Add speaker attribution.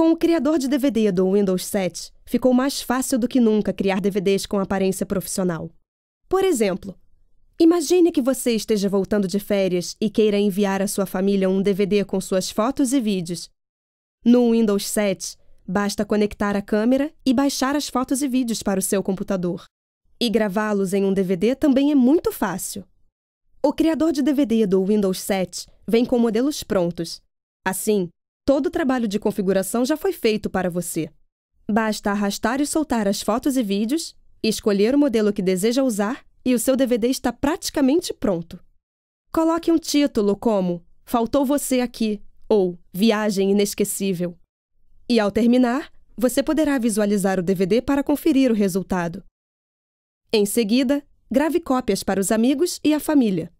Speaker 1: Com o criador de DVD do Windows 7, ficou mais fácil do que nunca criar DVDs com aparência profissional. Por exemplo, imagine que você esteja voltando de férias e queira enviar à sua família um DVD com suas fotos e vídeos. No Windows 7, basta conectar a câmera e baixar as fotos e vídeos para o seu computador. E gravá-los em um DVD também é muito fácil. O criador de DVD do Windows 7 vem com modelos prontos. Assim, Todo o trabalho de configuração já foi feito para você. Basta arrastar e soltar as fotos e vídeos, escolher o modelo que deseja usar e o seu DVD está praticamente pronto. Coloque um título como Faltou Você Aqui ou Viagem Inesquecível. E ao terminar, você poderá visualizar o DVD para conferir o resultado. Em seguida, grave cópias para os amigos e a família.